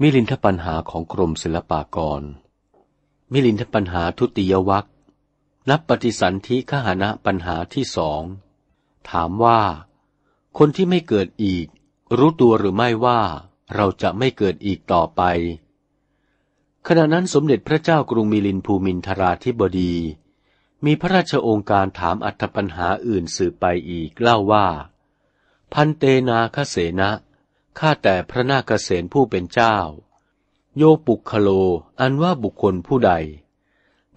มิลินทปัญหาของกรมศิลปากร มิลินทปัญหาทุติยวัคนับปฏิสันธิขหนะปัญหาที่สอง ถามว่า คนที่ไม่เกิดอีก รู้ตัวหรือไม่ว่าเราจะไม่เกิดอีกต่อไป ขณะนั้นสมเด็จพระเจ้ากรุงมิลินภูมินทราธิบดี มีพระราชโองการถามอัตปัญหาอื่นสืบไปอีกเล่าว่า พันเตนาคเสนะข้าแต่พระนาคเษนผู้เป็นเจ้า โยปุคโลอันว่าบุคคลผู้ใด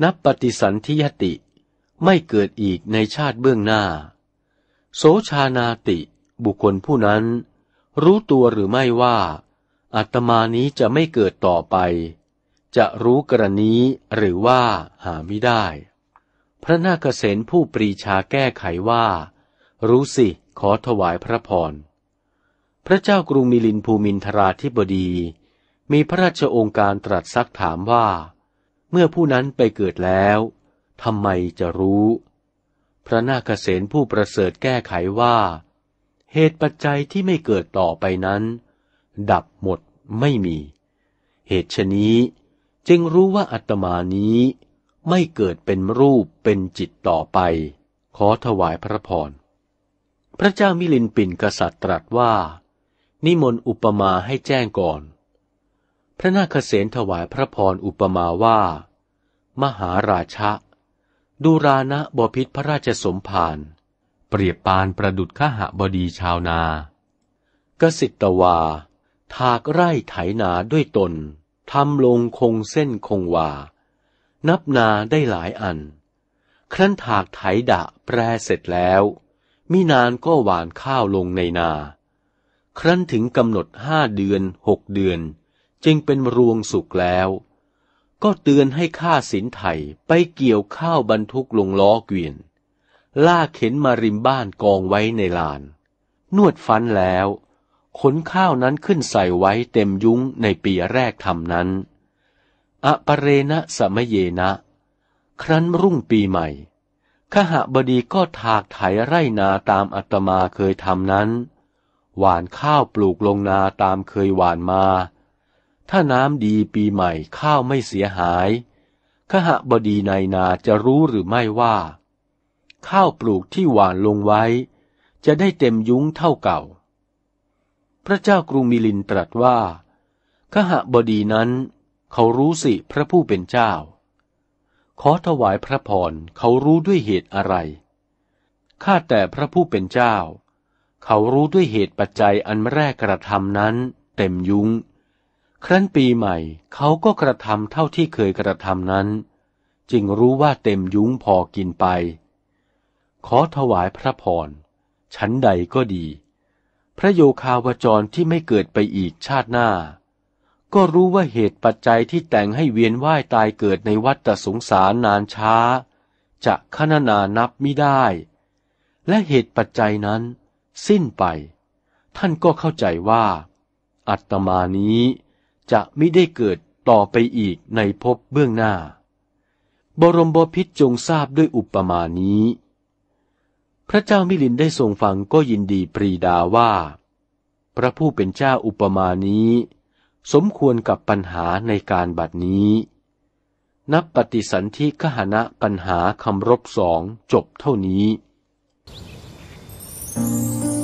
นับปฏิสันธิยติไม่เกิดอีกในชาติเบื้องหน้า โสชานาติ บุคคลผู้นั้น รู้ตัวหรือไม่ว่า อัตมานี้จะไม่เกิดต่อไป จะรู้กรณีหรือว่าหาไม่ได้ พระนาคเษนผู้ปรีชาแก้ไขว่า รู้สิขอถวายพระพรพระเจ้ากรุงมิลินภูมินทราธิบดี มีพระราชองค์การตรัสซักถามว่า เมื่อผู้นั้นไปเกิดแล้วทำไมจะรู้ พระนาคเษนผู้ประเสริฐแก้ไขว่า เหตุปัจจัยที่ไม่เกิดต่อไปนั้น ดับหมดไม่มี เหตุชนี้จึงรู้ว่าอัตมานี้ไม่เกิดเป็นรูปเป็นจิตต่อไป ขอถวายพระพรพระเจ้ามิลินปินกษัตริย์ตรัสว่านิมนต์อุปมาให้แจ้งก่อน พระนาคเษนถวายพระพรอุปมาว่า มหาราชะดูรานะบพิษพระราชสมภาร เปรียบปานประดุดขหบดีชาวนา กสิตวา ถากไร่ไถนาด้วยตน ทำลงคงเส้นคงวา นับนาได้หลายอัน ครั้นถากไถดะแปรเสร็จแล้ว มินานก็หวานข้าวลงในนาครั้นถึงกำหนดห้าเดือนหกเดือน จึงเป็นรวงสุกแล้ว ก็เตือนให้ข้าสินไถไปเกี่ยวข้าวบรรทุกลงล้อเกวียน ล่าเข็นมาริมบ้านกองไว้ในลาน นวดฟันแล้ว ขนข้าวนั้นขึ้นใส่ไว้เต็มยุ้งในปีแรกทำนั้นอปเรณะสมเยนะครั้นรุ่งปีใหม่ขหบดีก็ถากไถไรนาตามอัตมาเคยทำนั้นหวานข้าวปลูกลงนาตามเคยหวานมา ถ้าน้ำดีปีใหม่ข้าวไม่เสียหาย ขหบดีในนาจะรู้หรือไม่ว่า ข้าวปลูกที่หวานลงไว้ จะได้เต็มยุ้งเท่าเก่า พระเจ้ากรุงมิลินตรัสว่าขหบดีนั้น เขารู้สิพระผู้เป็นเจ้า ขอถวายพระพรเขารู้ด้วยเหตุอะไร ข้าแต่พระผู้เป็นเจ้าเขารู้ด้วยเหตุปัจจัยอันแรกกระทำนั้น เต็มยุง้ง ครั้นปีใหม่ เขาก็กระทำเท่าที่เคยกระทำนั้น จึงรู้ว่าเต็มยุ้งพอกินไป ขอถวายพระพร ชั้นใดก็ดี พระโยคาวจรที่ไม่เกิดไปอีกชาติหน้า ก็รู้ว่าเหตุปัจจัยที่แต่งให้เวียนว่ายตายเกิดในวัฏสงสารนานช้า จะขนานานับไม่ได้ และเหตุปัจจัยนั้นสิ้นไป ท่านก็เข้าใจว่า อัตมานี้จะไม่ได้เกิดต่อไปอีกในภพเบื้องหน้า บรมบพิษจงทราบด้วยอุปมานี้ พระเจ้ามิลินได้ทรงฟังก็ยินดีปรีดาว่า พระผู้เป็นเจ้าอุปมานี้ สมควรกับปัญหาในการบัดนี้ นับปฏิสันธิขหณะปัญหาคำรบสองจบเท่านี้ Thank you.